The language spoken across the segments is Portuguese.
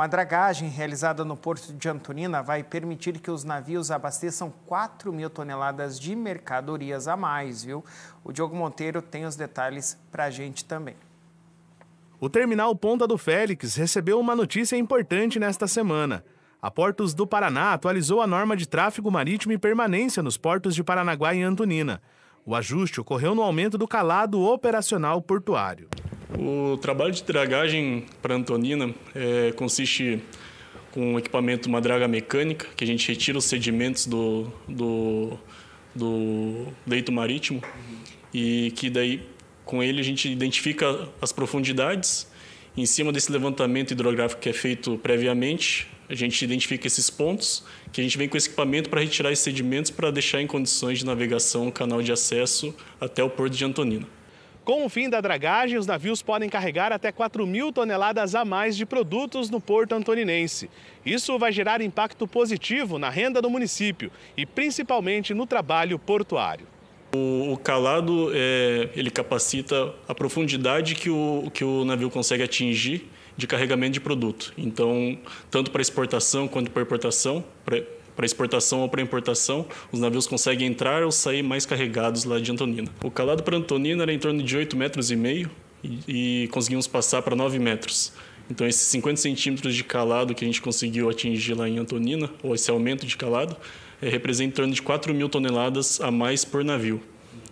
Uma dragagem realizada no porto de Antonina vai permitir que os navios abasteçam 4 mil toneladas de mercadorias a mais, viu? O Diogo Monteiro tem os detalhes para a gente também. O terminal Ponta do Félix recebeu uma notícia importante nesta semana. A Portos do Paraná atualizou a norma de tráfego marítimo e permanência nos portos de Paranaguá e Antonina. O ajuste ocorreu no aumento do calado operacional portuário. O trabalho de dragagem para Antonina é, consiste com um equipamento, uma draga mecânica, que a gente retira os sedimentos do, do, do leito marítimo e que daí com ele a gente identifica as profundidades. Em cima desse levantamento hidrográfico que é feito previamente, a gente identifica esses pontos que a gente vem com esse equipamento para retirar esses sedimentos para deixar em condições de navegação o canal de acesso até o porto de Antonina. Com o fim da dragagem, os navios podem carregar até 4 mil toneladas a mais de produtos no porto antoninense. Isso vai gerar impacto positivo na renda do município e principalmente no trabalho portuário. O, calado é, ele capacita a profundidade que o, que o navio consegue atingir de carregamento de produto. Então, tanto para exportação quanto para importação, para exportação ou para importação, os navios conseguem entrar ou sair mais carregados lá de Antonina. O calado para Antonina era em torno de 8 metros e meio e, conseguimos passar para 9 metros. Então, esses 50 centímetros de calado que a gente conseguiu atingir lá em Antonina, ou esse aumento de calado, é, representa em torno de 4 mil toneladas a mais por navio.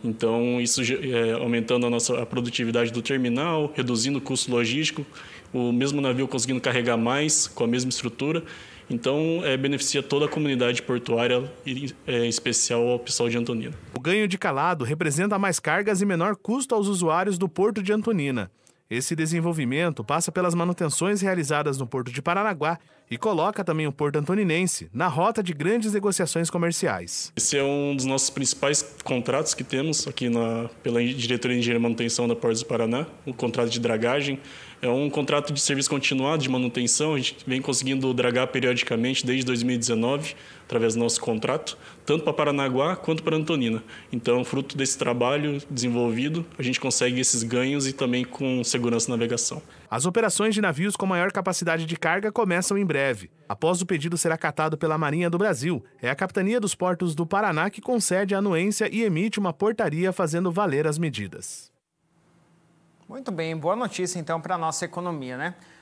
Então, isso é, aumentando a nossa a produtividade do terminal, reduzindo o custo logístico, o mesmo navio conseguindo carregar mais com a mesma estrutura então, é, beneficia toda a comunidade portuária, e, é, em especial ao pessoal de Antonina. O ganho de calado representa mais cargas e menor custo aos usuários do Porto de Antonina. Esse desenvolvimento passa pelas manutenções realizadas no Porto de Paranaguá e coloca também o Porto Antoninense na rota de grandes negociações comerciais. Esse é um dos nossos principais contratos que temos aqui na, pela Diretoria de Engenharia e Manutenção da Porta do Paraná, o um contrato de dragagem, é um contrato de serviço continuado, de manutenção. A gente vem conseguindo dragar periodicamente desde 2019, através do nosso contrato, tanto para Paranaguá quanto para Antonina. Então, fruto desse trabalho desenvolvido, a gente consegue esses ganhos e também com segurança na navegação. As operações de navios com maior capacidade de carga começam em breve. Após o pedido ser acatado pela Marinha do Brasil, é a Capitania dos Portos do Paraná que concede a anuência e emite uma portaria fazendo valer as medidas. Muito bem, boa notícia então para a nossa economia, né?